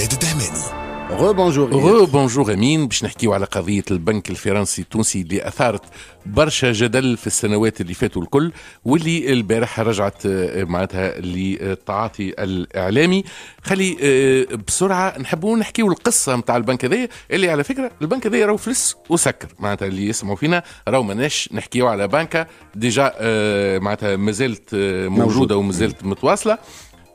زياد الدهماني غوبونجور بونجور امين باش نحكيو على قضيه البنك الفرنسي التونسي اللي اثارت برشا جدل في السنوات اللي فاتوا الكل واللي البارح رجعت آه، معناتها للتعاطي الاعلامي خلي آه، بسرعه نحبوا نحكيو القصه نتاع البنك هذايا اللي على فكره البنك هذايا راهو فلس وسكر معناتها اللي يسمعوا فينا راهو ماناش نحكيو على بنكه ديجا آه، معناتها مازالت موجوده ومازالت متواصله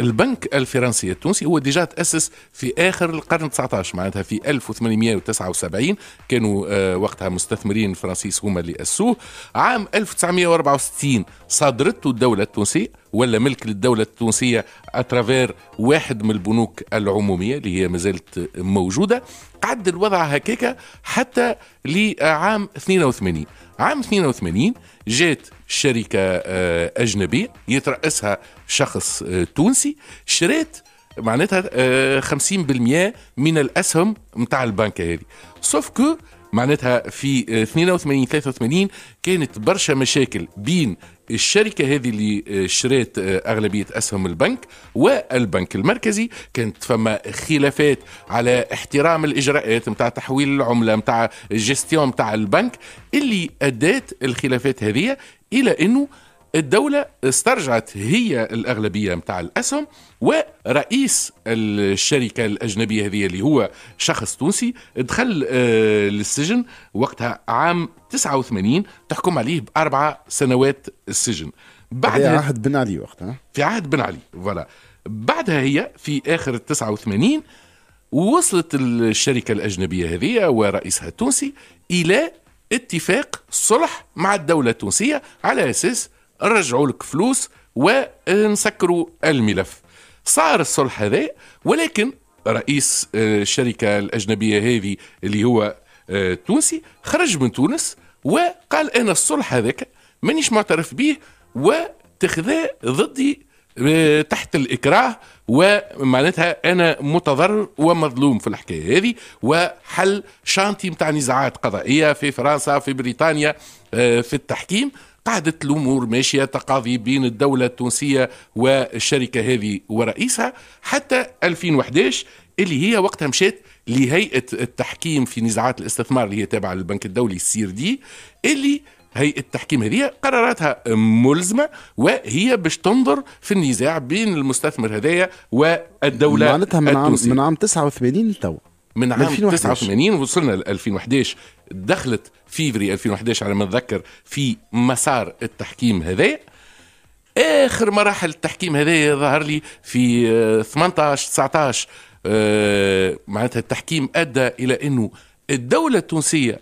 البنك الفرنسي التونسي هو ديجا تأسس في آخر القرن 19 معناتها في 1879 كانوا آه، وقتها مستثمرين فرنسيس هما اللي اسوه عام 1964 صادرته الدولة التونسية ولا ملك للدولة التونسية أترافير واحد من البنوك العمومية اللي هي مازالت موجودة قعد الوضع هكاكا حتى لعام 82 عام 82 جات شركة آه، أجنبية يترأسها شخص آه، تونسي شريت معناتها 50% آه، من الأسهم متاع البنك هذه سوف كو معناتها في 82 83 كانت برشا مشاكل بين الشركه هذه اللي شريت اغلبيه اسهم البنك والبنك المركزي كانت فما خلافات على احترام الاجراءات نتاع تحويل العمله نتاع الجستيون نتاع البنك اللي ادات الخلافات هذه الى انه الدولة استرجعت هي الأغلبية متاع الأسهم ورئيس الشركة الأجنبية هذه اللي هو شخص تونسي دخل آه، للسجن وقتها عام 89 تحكم عليه بأربع سنوات السجن بعد عهد بن علي وقتها في عهد بن علي فوالا بعدها هي في آخر 89 وصلت الشركة الأجنبية هذه ورئيسها التونسي إلى اتفاق صلح مع الدولة التونسية على أساس نرجعوا لك فلوس ونسكروا الملف صار الصلح هذا ولكن رئيس آه، الشركة الأجنبية هذه اللي هو آه، تونسي خرج من تونس وقال أنا الصلح هذاك مانيش معترف به وتخذاه ضدي آه، تحت الإكراه ومعناتها أنا متضرر ومظلوم في الحكاية هذه وحل شانتي متاع نزاعات قضائية في فرنسا في بريطانيا في التحكيم قعدت الأمور ماشية تقاضي بين الدولة التونسية والشركة هذه ورئيسها حتى 2011 اللي هي وقتها مشات لهيئة التحكيم في نزاعات الاستثمار اللي هي تابعة للبنك الدولي السير دي اللي هيئة التحكيم هذه قراراتها ملزمة وهي باش تنظر في النزاع بين المستثمر هذايا والدولة معناتها من التونسية. عام من عام 89 لتو من عام 89 وصلنا ل 2011 دخلت فيفري 2011 على ما اتذكر في مسار التحكيم هذا اخر مراحل التحكيم هذا ظهر لي في 18 آه، 19 آه، معناتها التحكيم ادى الى انه الدوله التونسيه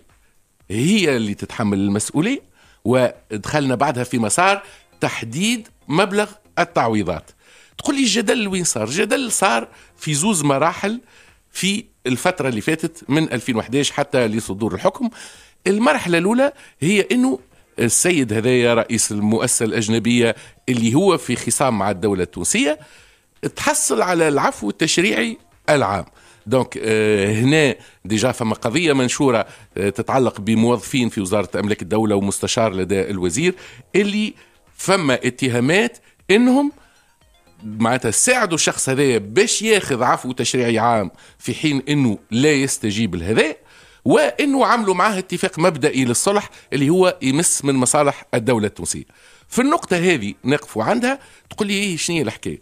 هي اللي تتحمل المسؤوليه ودخلنا بعدها في مسار تحديد مبلغ التعويضات تقول لي الجدل وين صار جدل صار في زوز مراحل في الفتره اللي فاتت من 2011 حتى لصدور الحكم المرحله الاولى هي انه السيد هذايا رئيس المؤسسه الاجنبيه اللي هو في خصام مع الدوله التونسيه تحصل على العفو التشريعي العام دونك euh, هنا ديجا فما قضيه منشوره آه، تتعلق بموظفين في وزاره املاك الدوله ومستشار لدى الوزير اللي فما اتهامات انهم معناتها ساعدوا الشخص هذايا باش ياخذ عفو تشريعي عام في حين انه لا يستجيب لهذا وانه عملوا معاه اتفاق مبدئي للصلح اللي هو يمس من مصالح الدوله التونسيه. في النقطه هذه نقفوا عندها تقول لي ايه شنو هي الحكايه؟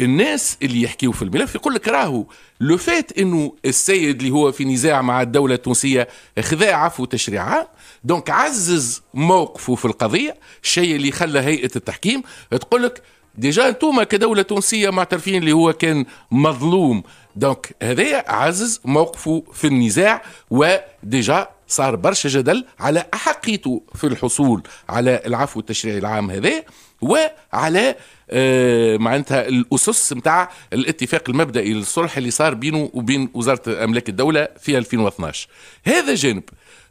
الناس اللي يحكيوا في الملف يقول لك راهو لو فات انه السيد اللي هو في نزاع مع الدوله التونسيه خذا عفو تشريع عام دونك عزز موقفه في القضيه الشيء اللي خلى هيئه التحكيم تقول لك ديجا انتوما كدولة تونسية معترفين اللي هو كان مظلوم دونك هذا عزز موقفه في النزاع وديجا صار برشا جدل على أحقيته في الحصول على العفو التشريعي العام هذا وعلى آه معناتها الاسس نتاع الاتفاق المبدئي للصلح اللي صار بينه وبين وزاره املاك الدوله في 2012 هذا جانب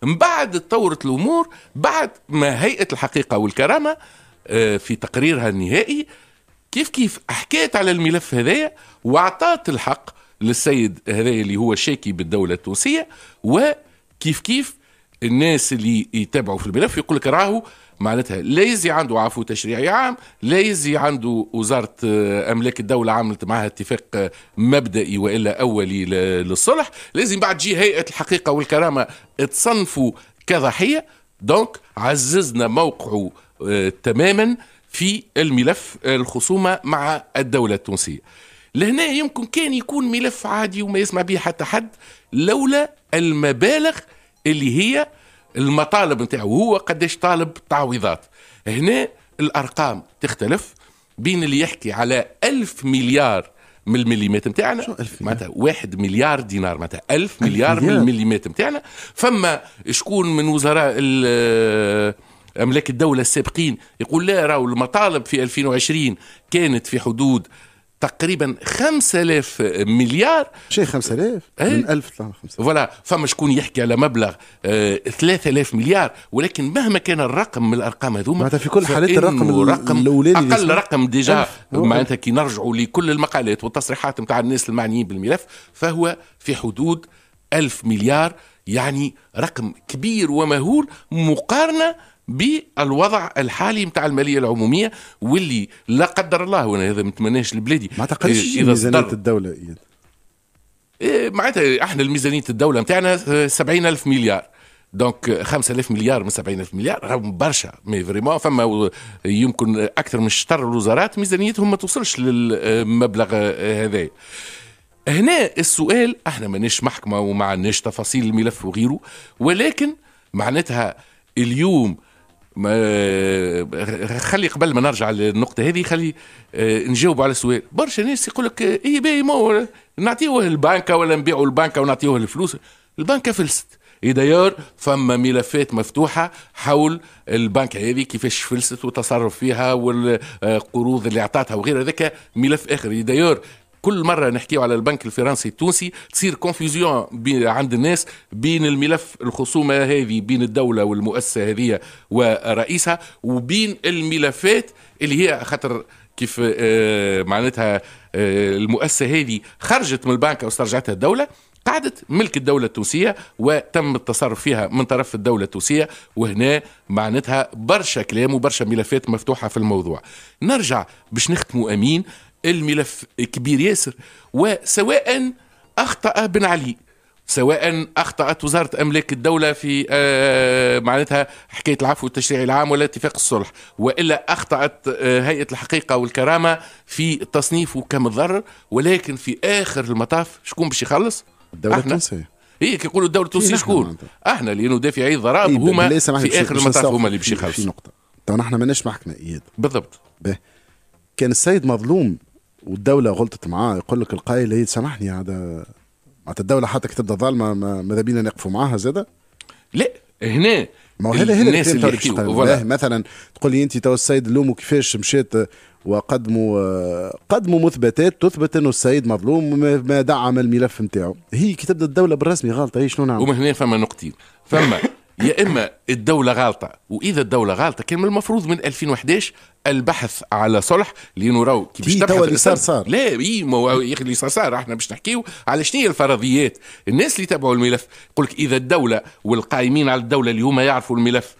من بعد تطورت الامور بعد ما هيئه الحقيقه والكرامه آه في تقريرها النهائي كيف كيف حكيت على الملف هذايا واعطات الحق للسيد هذايا اللي هو شاكي بالدوله التونسيه وكيف كيف الناس اللي يتابعوا في الملف يقول لك راهو معناتها لا يزي عنده عفو تشريعي عام لا يزي عنده وزارة آه، أملاك الدولة عملت معها اتفاق آه، مبدئي وإلا أولي للصلح لازم بعد جي هيئة الحقيقة والكرامة تصنفوا كضحية دونك عززنا موقعه آه، تماما في الملف الخصومة مع الدولة التونسية لهنا يمكن كان يكون ملف عادي وما يسمع به حتى حد لولا المبالغ اللي هي المطالب نتاعو هو قداش طالب تعويضات هنا الارقام تختلف بين اللي يحكي على ألف مليار من المليمات نتاعنا معناتها واحد مليار دينار معناتها ألف مليار, مليار من المليمات نتاعنا فما شكون من وزراء املاك الدوله السابقين يقول لا راهو المطالب في 2020 كانت في حدود تقريبا 5000 مليار شيء 5000 إيه. من 1000 ل 5000 فوالا فما شكون يحكي على مبلغ آه 3000 مليار ولكن مهما كان الرقم من الارقام هذوما معناتها في كل حالات الرقم رقم الاولاني اقل رقم ديجا معناتها كي نرجعوا لكل المقالات والتصريحات نتاع الناس المعنيين بالملف فهو في حدود 1000 مليار يعني رقم كبير ومهول مقارنه بالوضع الحالي نتاع الماليه العموميه واللي لا قدر الله وانا هذا ما نتمناش لبلادي ما تعتقدش ميزانيه الدوله إيه. إيه معناتها احنا الميزانيه الدوله نتاعنا 70 الف مليار دونك 5000 مليار من 70000 مليار راهم برشا مي فريمون فما يمكن اكثر من شطر الوزارات ميزانيتهم ما توصلش للمبلغ آه، هذا هنا السؤال احنا ماناش محكمه وما عندناش تفاصيل الملف وغيره ولكن معناتها اليوم ما خلي قبل ما نرجع للنقطة هذه خلي آه، نجاوب على سؤال برشا ناس يقول لك آه، اي باهي مو نعطيوه البنكة ولا نبيعوا البنكة ونعطيوه الفلوس البنكة فلست دايور فما ملفات مفتوحة حول البنك هذه كيفاش فلست وتصرف فيها والقروض اللي اعطاتها وغير هذاك ملف اخر دايور كل مره نحكيو على البنك الفرنسي التونسي تصير كونفوزيون عند الناس بين الملف الخصومه هذه بين الدوله والمؤسسه هذه ورئيسها وبين الملفات اللي هي خاطر كيف آه، معناتها آه، المؤسسه هذه خرجت من البنك واسترجعتها الدوله قعدت ملك الدولة التونسية وتم التصرف فيها من طرف الدولة التونسية وهنا معناتها برشا كلام وبرشا ملفات مفتوحة في الموضوع نرجع باش نختموا أمين الملف كبير ياسر وسواء اخطا بن علي سواء اخطات وزاره املاك الدوله في آه معناتها حكايه العفو التشريعي العام ولا اتفاق الصلح والا اخطات آه هيئه الحقيقه والكرامه في تصنيفه كمضر ولكن في اخر المطاف شكون باش يخلص؟ الدوله التونسيه هي إيه، كي يقولوا الدوله التونسيه شكون؟ احنا اللي دافعي الضرائب إيه، هما في اخر المطاف هما اللي باش يخلصوا في نقطه تو نحن ماناش محكمه اياد بالضبط به كان السيد مظلوم والدوله غلطت معاه يقول لك القايل هي إيه، سامحني هذا معناتها الدوله حتى تبدا ظالمه ماذا بينا نقفوا معاها زاده لا هنا ما هو هذا هنا الناس اللي يحكيو إيه، مثلا تقول لي انت تو السيد لومو كيفاش مشيت وقدموا قدموا مثبتات تثبت انه السيد مظلوم ما دعم الملف نتاعو هي كي تبدا الدوله بالرسمي غلطه هي شنو نعمل ومن هنا فما نقطتين فما يا اما الدوله غالطه واذا الدوله غالطه كان من المفروض من 2011 البحث على صلح لانه راهو كي باش تبحث اللي صار صار لا اي يا اخي اللي صار صار احنا باش نحكيو على شنو هي الفرضيات الناس اللي تابعوا الملف يقول لك اذا الدوله والقائمين على الدوله اليوم يعرفوا الملف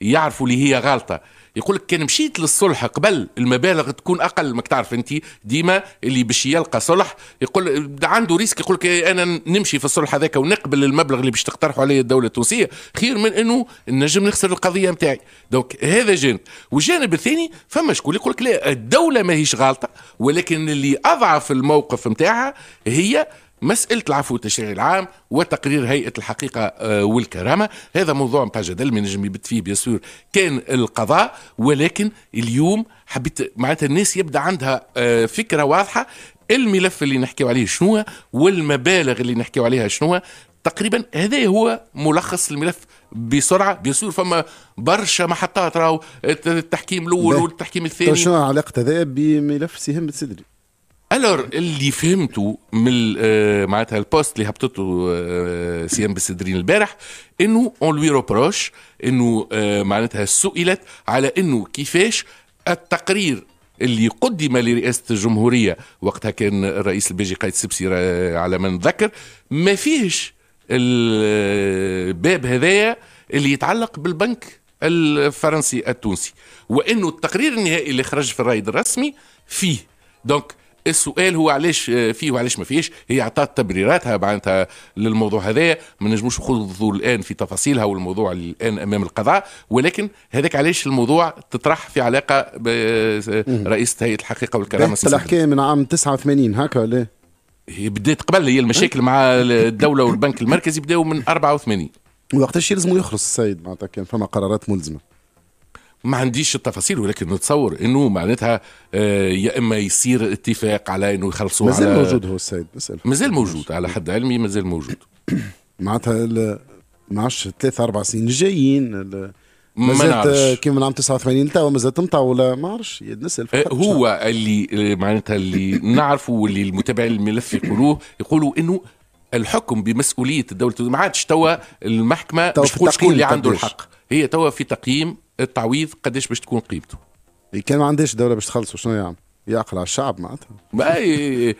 يعرفوا اللي هي غالطه يقول لك كان مشيت للصلح قبل المبالغ تكون اقل ما تعرف انت ديما اللي باش يلقى صلح يقول عنده ريسك يقول لك إيه، انا نمشي في الصلح هذاك ونقبل المبلغ اللي باش تقترحه علي الدوله التونسيه خير من انه نجم نخسر القضيه نتاعي دونك هذا جانب والجانب الثاني فما شكون يقول لك لا الدوله ماهيش غالطه ولكن اللي اضعف الموقف نتاعها هي مسألة العفو والتشريع العام وتقرير هيئة الحقيقة آه، والكرامة هذا موضوع متاع جدل من نجم يبت فيه بيسور كان القضاء ولكن اليوم حبيت معناتها الناس يبدا عندها آه، فكرة واضحة الملف اللي نحكيو عليه شنو والمبالغ اللي نحكيو عليها شنو تقريبا هذا هو ملخص الملف بسرعه بيسور فما برشا محطات راهو آه، التحكيم الاول والتحكيم الثاني طيب، شنو علاقه هذا بملف سهام السدري؟ الور اللي فهمته من آه، معناتها البوست اللي هبطته آه، سيام بسدرين البارح انه اون لوي روبروش انه آه، معناتها سئلت على انه كيفاش التقرير اللي قدم لرئاسة الجمهورية وقتها كان الرئيس البيجي قايد سبسي على ما نتذكر ما فيهش الباب هذايا اللي يتعلق بالبنك الفرنسي التونسي وانه التقرير النهائي اللي خرج في الرايد الرسمي فيه دونك السؤال هو علاش آه، فيه وعلاش ما فيش هي عطات تبريراتها معناتها للموضوع هذا ما نجموش نخوضوا الان في تفاصيلها والموضوع الان امام القضاء ولكن هذاك علاش الموضوع تطرح في علاقه برئيس هيئه الحقيقه والكرامه الحكايه من عام 89 هكا ولا هي بدات قبل هي المشاكل مع الدوله والبنك المركزي بداوا من 84 وقتاش يلزموا يخلص السيد معناتها كان فما قرارات ملزمه ما عنديش التفاصيل ولكن نتصور انه معناتها آه، يا اما يصير اتفاق على انه يخلصوا مازال موجود هو السيد بسأل مازال موجود على حد علمي مازال موجود معناتها ما عادش ثلاث اربع سنين الجايين مازالت كيما عام 89 توا زالت مطوله ما عرفش نسال آه، هو اللي آه، معناتها اللي نعرفه واللي المتابعين الملف يقولوه يقولوا انه الحكم بمسؤوليه الدوله ما عادش توا المحكمه مش تقول شكون اللي عنده الحق هي توا في تقييم التعويض قداش باش تكون قيمته إيه، كان ما عندهاش دوله باش تخلصه شنو يعمل؟ يعني؟ يعقل على الشعب معناتها إيه، إيه،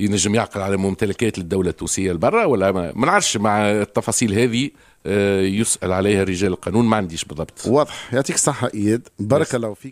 ينجم يعقل على ممتلكات الدولة التونسية لبرا ولا ما نعرفش مع التفاصيل هذه آه، يسأل عليها رجال القانون ما عنديش بالضبط واضح يعطيك الصحة إياد بارك الله فيك